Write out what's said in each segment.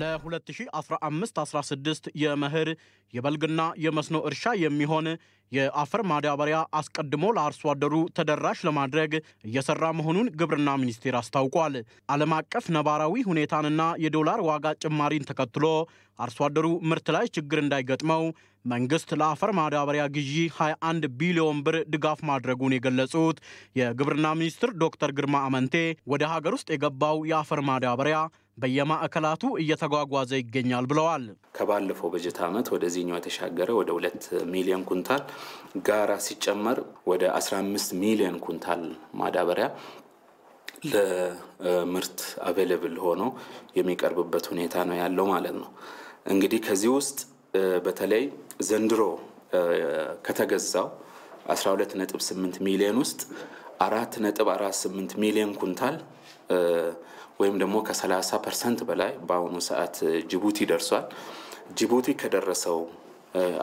ለ2015-16 የመኸር የበልግና የመስኖ እርሻ የሚሆን የአፈር ማዳበሪያ አስቀድሞ ለአርሶ አደሩ ተደራሽ ለማድረግ እየሰራ መሆኑን ግብርና ሚኒስቴር አስታውቋል። ዓለም አቀፍ ነባራዊ ሁኔታንና የዶላር ዋጋ ጭማሪን ተከትሎ አርሶ አደሩ ምርት ላይ ችግር እንዳይገጥመው መንግስት ለአፈር ማዳበሪያ ግዢ 21 ቢሊዮን ብር ድጋፍ ማድረጉን የገለጹት የግብርና ሚኒስትር ዶክተር ግርማ አመንቴ ወደ ሀገር ውስጥ የገባው የአፈር ማዳበሪያ በየማዕከላቱ እየተጓጓዘ ይገኛል ብለዋል። ከባለፈው በጀት ዓመት ወደዚህኛው የተሻገረ ወደ ሁለት ሚሊዮን ኩንታል ጋራ ሲጨመር ወደ 15 ሚሊዮን ኩንታል ማዳበሪያ ለምርት አቬለብል ሆኖ የሚቀርብበት ሁኔታ ነው ያለው ማለት ነው። እንግዲህ ከዚህ ውስጥ በተለይ ዘንድሮ ከተገዛው 12.8 ሚሊዮን ውስጥ 4.48 ሚሊዮን ኩንታል ወይም ደግሞ ከ30 ፐርሰንት በላይ በአሁኑ ሰዓት ጅቡቲ ደርሷል። ጅቡቲ ከደረሰው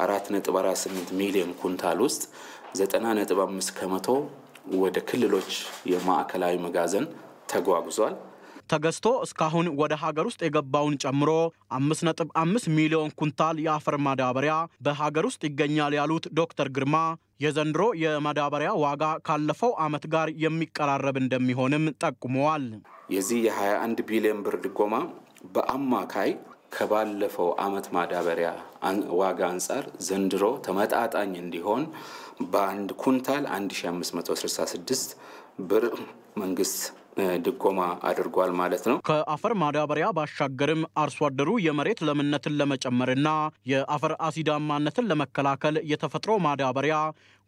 4.48 ሚሊዮን ኩንታል ውስጥ 90.5 ከመቶ ወደ ክልሎች የማዕከላዊ መጋዘን ተጓጉዟል። ተገዝቶ እስካሁን ወደ ሀገር ውስጥ የገባውን ጨምሮ 5.5 ሚሊዮን ኩንታል የአፈር ማዳበሪያ በሀገር ውስጥ ይገኛል ያሉት ዶክተር ግርማ የዘንድሮ የማዳበሪያ ዋጋ ካለፈው ዓመት ጋር የሚቀራረብ እንደሚሆንም ጠቁመዋል። የዚህ የ21 ቢሊዮን ብር ድጎማ በአማካይ ከባለፈው ዓመት ማዳበሪያ ዋጋ አንጻር ዘንድሮ ተመጣጣኝ እንዲሆን በአንድ ኩንታል 1566 ብር መንግስት ድጎማ አድርጓል ማለት ነው። ከአፈር ማዳበሪያ ባሻገርም አርሶ አደሩ የመሬት ለምነትን ለመጨመርና የአፈር አሲዳማነትን ለመከላከል የተፈጥሮ ማዳበሪያ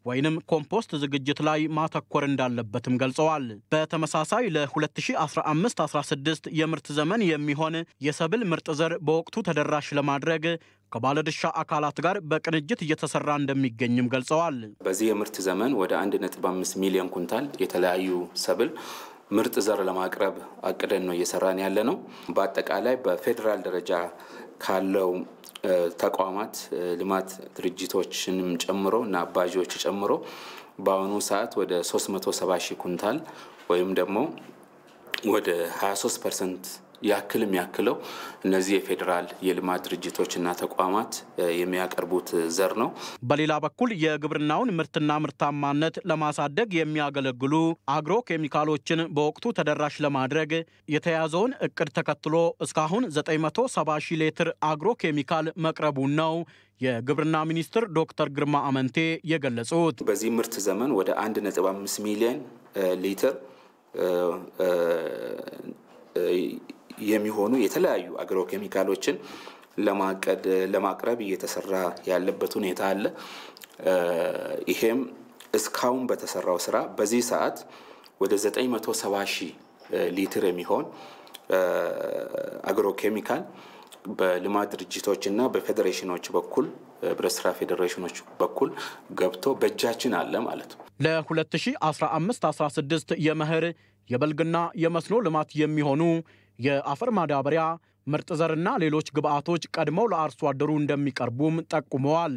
ወይንም ኮምፖስት ዝግጅት ላይ ማተኮር እንዳለበትም ገልጸዋል። በተመሳሳይ ለ2015/16 የምርት ዘመን የሚሆን የሰብል ምርጥ ዘር በወቅቱ ተደራሽ ለማድረግ ከባለድርሻ አካላት ጋር በቅንጅት እየተሰራ እንደሚገኝም ገልጸዋል። በዚህ የምርት ዘመን ወደ 1.5 ሚሊዮን ኩንታል የተለያዩ ሰብል ምርጥ ዘር ለማቅረብ አቅደን ነው እየሰራን ያለ ነው። በአጠቃላይ በፌዴራል ደረጃ ካለው ተቋማት ልማት ድርጅቶችንም ጨምሮ እና አባዢዎች ጨምሮ በአሁኑ ሰዓት ወደ 370 ሺህ ኩንታል ወይም ደግሞ ወደ 23 ፐርሰንት ያክል የሚያክለው እነዚህ የፌዴራል የልማት ድርጅቶችና ተቋማት የሚያቀርቡት ዘር ነው። በሌላ በኩል የግብርናውን ምርትና ምርታማነት ለማሳደግ የሚያገለግሉ አግሮ ኬሚካሎችን በወቅቱ ተደራሽ ለማድረግ የተያዘውን እቅድ ተከትሎ እስካሁን 970 ሺህ ሊትር አግሮ ኬሚካል መቅረቡን ነው የግብርና ሚኒስትር ዶክተር ግርማ አመንቴ የገለጹት። በዚህ ምርት ዘመን ወደ 1.5 ሚሊዮን ሊትር የሚሆኑ የተለያዩ አግሮ ኬሚካሎችን ለማቀድ ለማቅረብ እየተሰራ ያለበት ሁኔታ አለ። ይሄም እስካሁን በተሰራው ስራ በዚህ ሰዓት ወደ 970 ሺህ ሊትር የሚሆን አግሮ ኬሚካል በልማት ድርጅቶች እና በፌዴሬሽኖች በኩል በስራ ፌዴሬሽኖች በኩል ገብቶ በእጃችን አለ ማለት ነው። ለ2015/16 የመኸር የበልግና የመስኖ ልማት የሚሆኑ የአፈር ማዳበሪያ ምርጥ ዘርና ሌሎች ግብዓቶች ቀድመው ለአርሶ አደሩ እንደሚቀርቡም ጠቁመዋል።